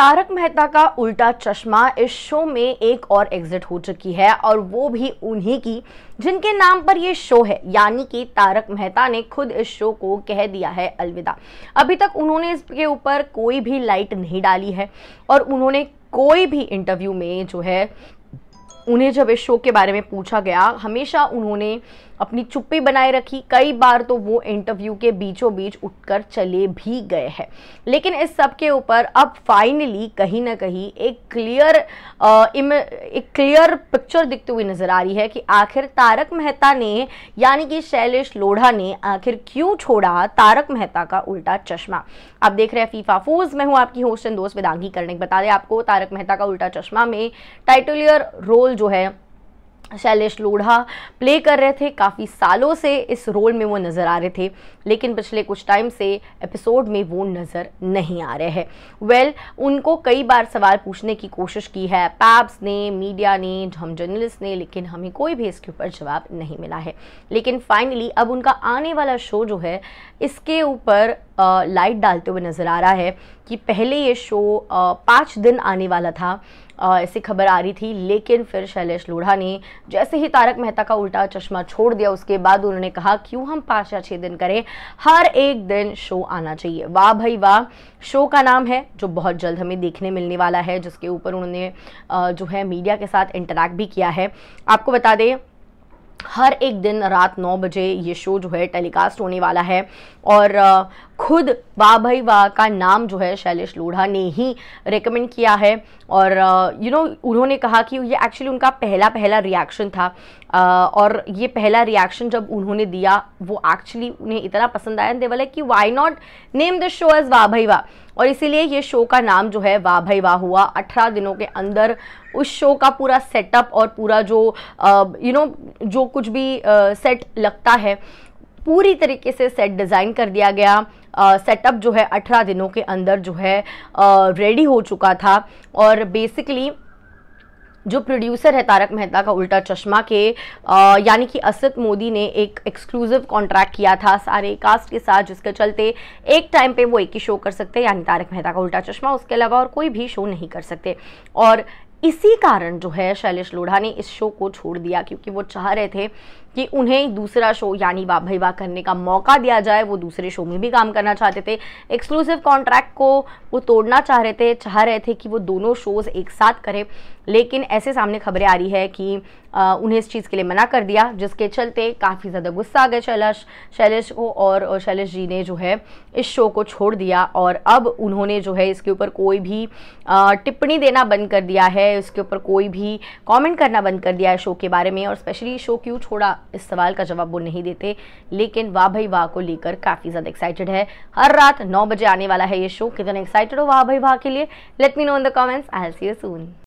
तारक मेहता का उल्टा चश्मा इस शो में एक और एग्जिट हो चुकी है और वो भी उन्हीं की जिनके नाम पर ये शो है यानी कि तारक मेहता ने खुद इस शो को कह दिया है अलविदा अभी तक उन्होंने इसके ऊपर कोई भी लाइट नहीं डाली है और उन्होंने कोई भी इंटरव्यू में जो है उन्हें जब इस शो के बारे में पूछा गया हमेशा उन्होंने अपनी चुप्पी बनाए रखी कई बार तो वो इंटरव्यू के बीचों बीच उठकर चले भी गए हैं लेकिन इस सब के ऊपर अब फाइनली कहीं ना कहीं एक क्लियर एक क्लियर पिक्चर दिखती हुई नज़र आ रही है कि आखिर तारक मेहता ने यानी कि शैलेश लोढ़ा ने आखिर क्यों छोड़ा तारक मेहता का उल्टा चश्मा आप देख रहे हैं फीफा फूज मैं हूँ आपकी होस्ट एंड दोस्त वेदांगी करने बता दें आपको तारक मेहता का उल्टा चश्मा में टाइटुलर रोल जो है शैलेश लोढ़ा प्ले कर रहे थे काफ़ी सालों से इस रोल में वो नज़र आ रहे थे लेकिन पिछले कुछ टाइम से एपिसोड में वो नज़र नहीं आ रहे हैं वेल well, उनको कई बार सवाल पूछने की कोशिश की है पैब्स ने मीडिया ने हम जर्नलिस्ट ने लेकिन हमें कोई भी इसके ऊपर जवाब नहीं मिला है लेकिन फाइनली अब उनका आने वाला शो जो है इसके ऊपर लाइट डालते हुए नज़र आ रहा है कि पहले ये शो पाँच दिन आने वाला था ऐसी खबर आ रही थी लेकिन फिर शैलेश लोढ़ा ने जैसे ही तारक मेहता का उल्टा चश्मा छोड़ दिया उसके बाद उन्होंने कहा क्यों हम पाँच या छः दिन करें हर एक दिन शो आना चाहिए वाह भाई वाह शो का नाम है जो बहुत जल्द हमें देखने मिलने वाला है जिसके ऊपर उन्होंने जो है मीडिया के साथ इंटरेक्ट भी किया है आपको बता दें हर एक दिन रात नौ बजे ये शो जो है टेलीकास्ट होने वाला है और खुद वाह भाई वाह का नाम जो है शैलेश लोढ़ा ने ही रिकमेंड किया है और यू नो उन्होंने कहा कि ये एक्चुअली उनका पहला पहला रिएक्शन था और ये पहला रिएक्शन जब उन्होंने दिया वो एक्चुअली उन्हें इतना पसंद आया देवल है कि why not name the show as वाह भाई वाह और इसीलिए ये शो का नाम जो है वाह भाई वाह हुआ अठारह दिनों के अंदर उस शो का पूरा सेटअप और पूरा जो यू uh, नो जो कुछ भी सेट uh, लगता है पूरी तरीके से सेट डिज़ाइन कर दिया गया सेटअप uh, जो है अठारह दिनों के अंदर जो है रेडी हो चुका था और बेसिकली जो प्रोड्यूसर है तारक मेहता का उल्टा चश्मा के यानी कि असित मोदी ने एक एक्सक्लूसिव कॉन्ट्रैक्ट किया था सारे कास्ट के साथ जिसके चलते एक टाइम पे वो एक ही शो कर सकते हैं यानी तारक मेहता का उल्टा चश्मा उसके अलावा और कोई भी शो नहीं कर सकते और इसी कारण जो है शैलेश लोढ़ा ने इस शो को छोड़ दिया क्योंकि वो चाह रहे थे कि उन्हें दूसरा शो यानी वाह भाई वाह करने का मौका दिया जाए वो दूसरे शो में भी काम करना चाहते थे एक्सक्लूसिव कॉन्ट्रैक्ट को वो तोड़ना चाह रहे थे चाह रहे थे कि वो दोनों शोज़ एक साथ करें लेकिन ऐसे सामने खबरें आ रही है कि आ, उन्हें इस चीज़ के लिए मना कर दिया जिसके चलते काफ़ी ज़्यादा गुस्सा आ गया शैलेश शैलेश को और शैलेश जी ने जो है इस शो को छोड़ दिया और अब उन्होंने जो है इसके ऊपर कोई भी टिप्पणी देना बंद कर दिया है है उसके ऊपर कोई भी कमेंट करना बंद कर दिया है शो के बारे में और स्पेशली शो क्यों छोड़ा इस सवाल का जवाब वो नहीं देते लेकिन वाह भाई वाह को लेकर काफ़ी ज़्यादा एक्साइटेड है हर रात नौ बजे आने वाला है ये शो कितना एक्साइटेड हो वाह भाई वाह के लिए let me know in the comments I see you soon